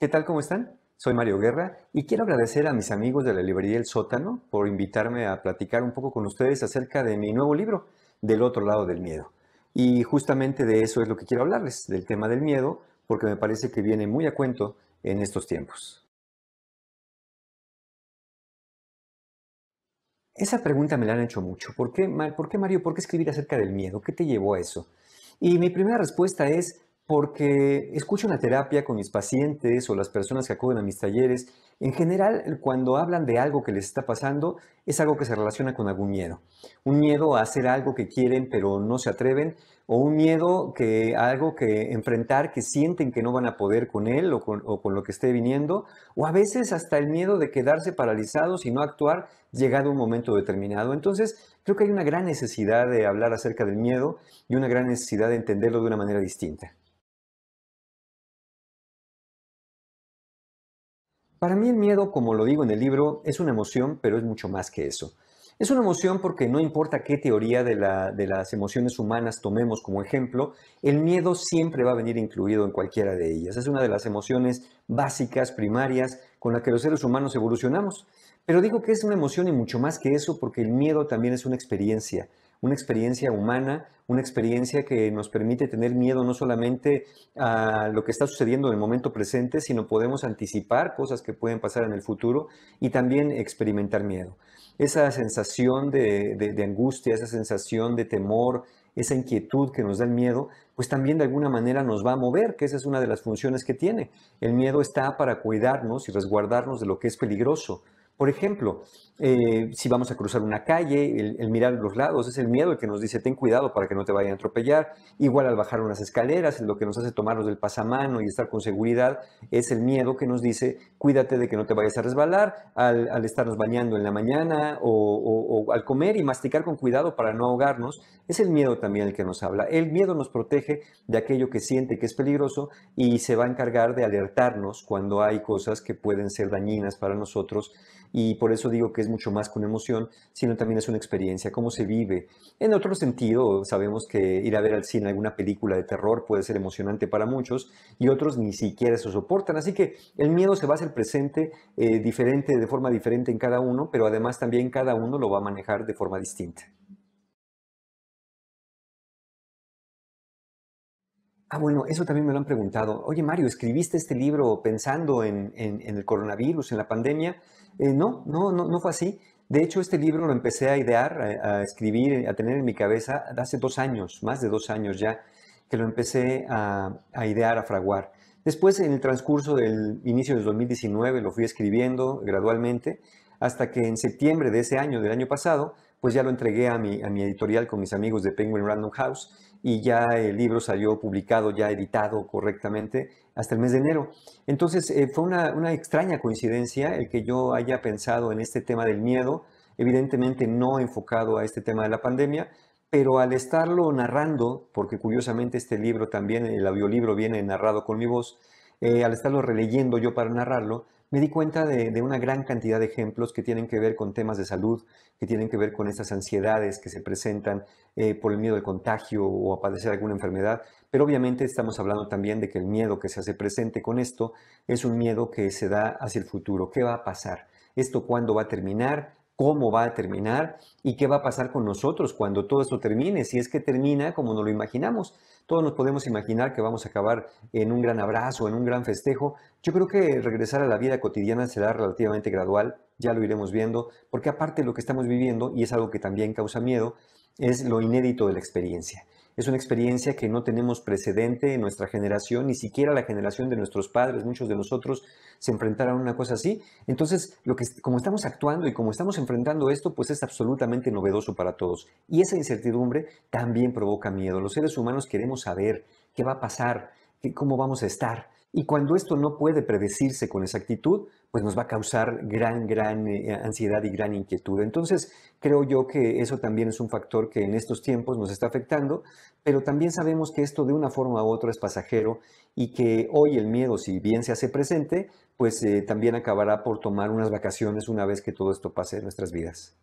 ¿Qué tal? ¿Cómo están? Soy Mario Guerra y quiero agradecer a mis amigos de la librería El Sótano por invitarme a platicar un poco con ustedes acerca de mi nuevo libro, Del otro lado del miedo. Y justamente de eso es lo que quiero hablarles, del tema del miedo, porque me parece que viene muy a cuento en estos tiempos. Esa pregunta me la han hecho mucho. ¿Por qué, ¿Por qué Mario? ¿Por qué escribir acerca del miedo? ¿Qué te llevó a eso? Y mi primera respuesta es porque escucho una terapia con mis pacientes o las personas que acuden a mis talleres. En general, cuando hablan de algo que les está pasando, es algo que se relaciona con algún miedo. Un miedo a hacer algo que quieren pero no se atreven, o un miedo que algo que enfrentar que sienten que no van a poder con él o con, o con lo que esté viniendo, o a veces hasta el miedo de quedarse paralizados y no actuar llegado un momento determinado. Entonces, creo que hay una gran necesidad de hablar acerca del miedo y una gran necesidad de entenderlo de una manera distinta. Para mí el miedo, como lo digo en el libro, es una emoción, pero es mucho más que eso. Es una emoción porque no importa qué teoría de, las emociones humanas tomemos como ejemplo, el miedo siempre va a venir incluido en cualquiera de ellas. Es una de las emociones básicas, primarias, con la que los seres humanos evolucionamos. Pero digo que es una emoción y mucho más que eso porque el miedo también es una experiencia una experiencia humana, una experiencia que nos permite tener miedo no solamente a lo que está sucediendo en el momento presente, sino podemos anticipar cosas que pueden pasar en el futuro y también experimentar miedo. Esa sensación de, angustia, esa sensación de temor, esa inquietud que nos da el miedo, pues también de alguna manera nos va a mover, que esa es una de las funciones que tiene. El miedo está para cuidarnos y resguardarnos de lo que es peligroso. Por ejemplo, eh, si vamos a cruzar una calle, el, mirar los lados es el miedo el que nos dice ten cuidado para que no te vayan a atropellar. Igual al bajar unas escaleras, lo que nos hace tomarnos del pasamano y estar con seguridad es el miedo que nos dice cuídate de que no te vayas a resbalar al, estarnos bañando en la mañana o al comer y masticar con cuidado para no ahogarnos. Es el miedo también el que nos habla. El miedo nos protege de aquello que siente que es peligroso y se va a encargar de alertarnos cuando hay cosas que pueden ser dañinas para nosotros y por eso digo que es mucho más que una emoción, sino también es una experiencia, cómo se vive. En otro sentido, sabemos que ir a ver al cine alguna película de terror puede ser emocionante para muchos y otros ni siquiera eso soportan. Así que el miedo se va a hacer presente eh, diferente, de forma diferente en cada uno, pero además también cada uno lo va a manejar de forma distinta. Ah, bueno, eso también me lo han preguntado. Oye, Mario, ¿escribiste este libro pensando en, el coronavirus, en la pandemia? Eh, no, no, no, fue así. De hecho, este libro lo empecé a idear, a, escribir, a tener en mi cabeza hace dos años, más de dos años ya, que lo empecé a, idear, a fraguar. Después, en el transcurso del inicio del 2019, lo fui escribiendo gradualmente, hasta que en septiembre de ese año, del año pasado, pues ya lo entregué a mi, a mi editorial con mis amigos de Penguin Random House y ya el libro salió publicado, ya editado correctamente hasta el mes de enero. Entonces eh, fue una, extraña coincidencia el que yo haya pensado en este tema del miedo, evidentemente no enfocado a este tema de la pandemia, pero al estarlo narrando, porque curiosamente este libro también, el audiolibro viene narrado con mi voz, eh, al estarlo releyendo yo para narrarlo, me di cuenta de, una gran cantidad de ejemplos que tienen que ver con temas de salud, que tienen que ver con estas ansiedades que se presentan eh, por el miedo al contagio o a padecer alguna enfermedad. Pero obviamente estamos hablando también de que el miedo que se hace presente con esto es un miedo que se da hacia el futuro. ¿Qué va a pasar? ¿Esto cuándo va a terminar? cómo va a terminar y qué va a pasar con nosotros cuando todo esto termine, si es que termina como nos lo imaginamos. Todos nos podemos imaginar que vamos a acabar en un gran abrazo, en un gran festejo. Yo creo que regresar a la vida cotidiana será relativamente gradual, ya lo iremos viendo, porque aparte lo que estamos viviendo, y es algo que también causa miedo, es lo inédito de la experiencia. Es una experiencia que no tenemos precedente en nuestra generación, ni siquiera la generación de nuestros padres, muchos de nosotros se enfrentaron a una cosa así. Entonces, lo que, como estamos actuando y como estamos enfrentando esto, pues es absolutamente novedoso para todos. Y esa incertidumbre también provoca miedo. Los seres humanos queremos saber qué va a pasar, cómo vamos a estar. Y cuando esto no puede predecirse con exactitud, pues nos va a causar gran, gran eh, ansiedad y gran inquietud. Entonces, creo yo que eso también es un factor que en estos tiempos nos está afectando, pero también sabemos que esto de una forma u otra es pasajero y que hoy el miedo, si bien se hace presente, pues eh, también acabará por tomar unas vacaciones una vez que todo esto pase en nuestras vidas.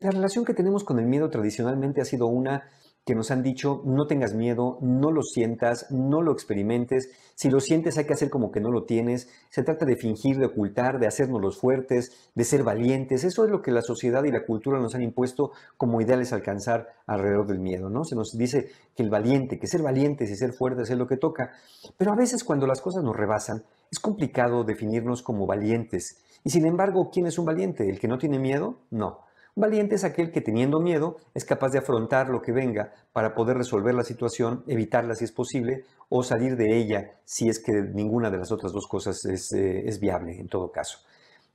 La relación que tenemos con el miedo tradicionalmente ha sido una que nos han dicho, no tengas miedo, no lo sientas, no lo experimentes, si lo sientes hay que hacer como que no lo tienes, se trata de fingir, de ocultar, de hacernos los fuertes, de ser valientes, eso es lo que la sociedad y la cultura nos han impuesto como ideales alcanzar alrededor del miedo, ¿no? Se nos dice que el valiente, que ser valientes y ser fuertes es lo que toca, pero a veces cuando las cosas nos rebasan, es complicado definirnos como valientes, y sin embargo, ¿quién es un valiente? ¿El que no tiene miedo? No. Valiente es aquel que teniendo miedo es capaz de afrontar lo que venga para poder resolver la situación, evitarla si es posible o salir de ella si es que ninguna de las otras dos cosas es, eh, viable en todo caso.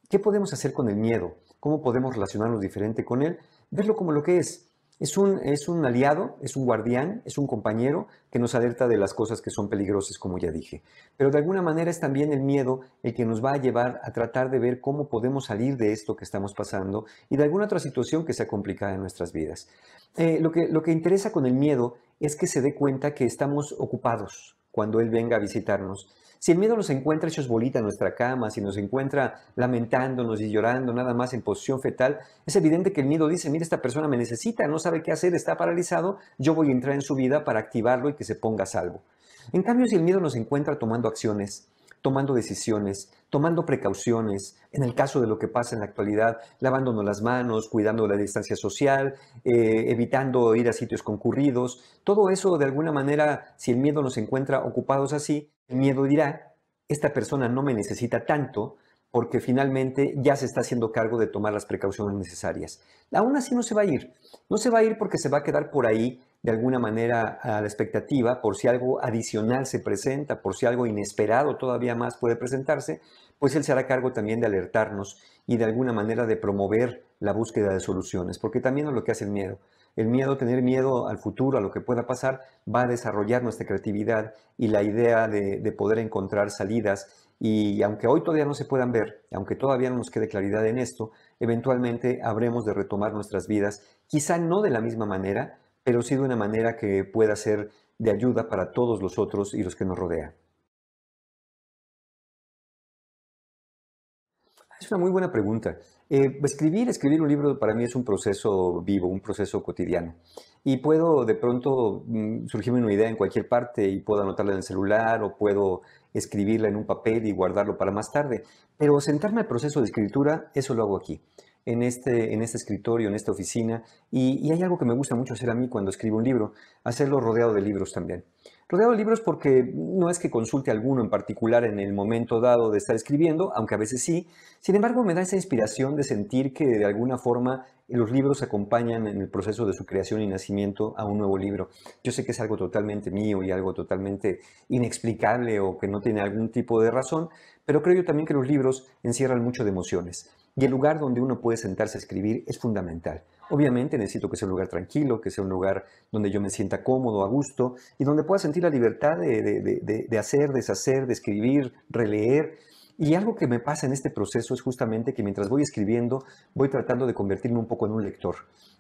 ¿Qué podemos hacer con el miedo? ¿Cómo podemos relacionarnos diferente con él? Verlo como lo que es, es un, es un aliado, es un guardián, es un compañero que nos alerta de las cosas que son peligrosas, como ya dije. Pero de alguna manera es también el miedo el que nos va a llevar a tratar de ver cómo podemos salir de esto que estamos pasando y de alguna otra situación que sea complicada en nuestras vidas. Eh, lo, que, lo que interesa con el miedo es que se dé cuenta que estamos ocupados cuando Él venga a visitarnos si el miedo nos encuentra hechos bolita en nuestra cama, si nos encuentra lamentándonos y llorando nada más en posición fetal, es evidente que el miedo dice, mira, esta persona me necesita, no sabe qué hacer, está paralizado, yo voy a entrar en su vida para activarlo y que se ponga a salvo. En cambio, si el miedo nos encuentra tomando acciones, tomando decisiones, tomando precauciones, en el caso de lo que pasa en la actualidad, lavándonos las manos, cuidando la distancia social, eh, evitando ir a sitios concurridos, todo eso de alguna manera, si el miedo nos encuentra ocupados así, el miedo dirá, esta persona no me necesita tanto, porque finalmente ya se está haciendo cargo de tomar las precauciones necesarias. Aún así no se va a ir, no se va a ir porque se va a quedar por ahí de alguna manera a la expectativa, por si algo adicional se presenta, por si algo inesperado todavía más puede presentarse, pues él se hará cargo también de alertarnos y de alguna manera de promover la búsqueda de soluciones, porque también es lo que hace el miedo. El miedo, tener miedo al futuro, a lo que pueda pasar, va a desarrollar nuestra creatividad y la idea de, de poder encontrar salidas y aunque hoy todavía no se puedan ver, aunque todavía no nos quede claridad en esto, eventualmente habremos de retomar nuestras vidas, quizá no de la misma manera, pero sí de una manera que pueda ser de ayuda para todos los otros y los que nos rodean. Es una muy buena pregunta. Eh, escribir, escribir un libro para mí es un proceso vivo, un proceso cotidiano. Y puedo de pronto mm, surgirme una idea en cualquier parte y puedo anotarla en el celular o puedo escribirla en un papel y guardarlo para más tarde. Pero sentarme al proceso de escritura, eso lo hago aquí, en este, en este escritorio, en esta oficina. y hay algo que me gusta mucho hacer a mí cuando escribo un libro, hacerlo rodeado de libros también. Rodeado de libros porque no es que consulte alguno en particular en el momento dado de estar escribiendo, aunque a veces sí. Sin embargo, me da esa inspiración de sentir que de alguna forma los libros acompañan en el proceso de su creación y nacimiento a un nuevo libro. Yo sé que es algo totalmente mío y algo totalmente inexplicable o que no tiene algún tipo de razón, pero creo yo también que los libros encierran mucho de emociones. Y el lugar donde uno puede sentarse a escribir es fundamental. Obviamente necesito que sea un lugar tranquilo, que sea un lugar donde yo me sienta cómodo, a gusto y donde pueda sentir la libertad de, hacer, deshacer, de escribir, releer. Y algo que me pasa en este proceso es justamente que mientras voy escribiendo, voy tratando de convertirme un poco en un lector.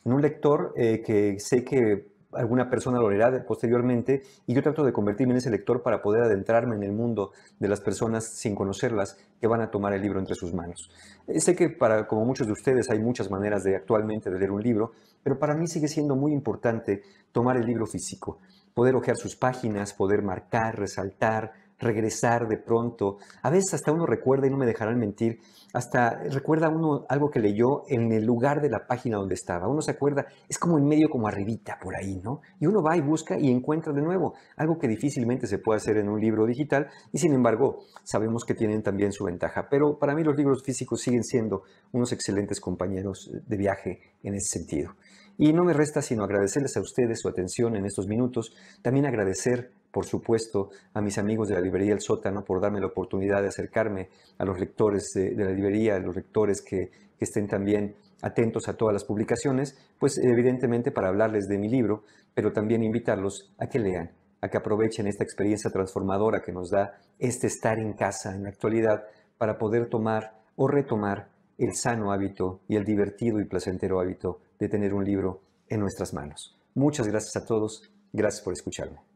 En un lector eh, que sé que alguna persona lo leerá posteriormente y yo trato de convertirme en ese lector para poder adentrarme en el mundo de las personas sin conocerlas que van a tomar el libro entre sus manos. Eh, sé que para, como muchos de ustedes, hay muchas maneras de actualmente de leer un libro, pero para mí sigue siendo muy importante tomar el libro físico, poder hojear sus páginas, poder marcar, resaltar, regresar de pronto. A veces hasta uno recuerda, y no me dejarán mentir, hasta recuerda uno algo que leyó en el lugar de la página donde estaba. Uno se acuerda, es como en medio, como arribita por ahí, ¿no? Y uno va y busca y encuentra de nuevo, algo que difícilmente se puede hacer en un libro digital y sin embargo sabemos que tienen también su ventaja. Pero para mí los libros físicos siguen siendo unos excelentes compañeros de viaje en ese sentido. Y no me resta sino agradecerles a ustedes su atención en estos minutos, también agradecer por supuesto, a mis amigos de la librería El Sótano por darme la oportunidad de acercarme a los lectores de, la librería, a los lectores que, que estén también atentos a todas las publicaciones, pues evidentemente para hablarles de mi libro, pero también invitarlos a que lean, a que aprovechen esta experiencia transformadora que nos da este estar en casa en la actualidad para poder tomar o retomar el sano hábito y el divertido y placentero hábito de tener un libro en nuestras manos. Muchas gracias a todos, gracias por escucharme.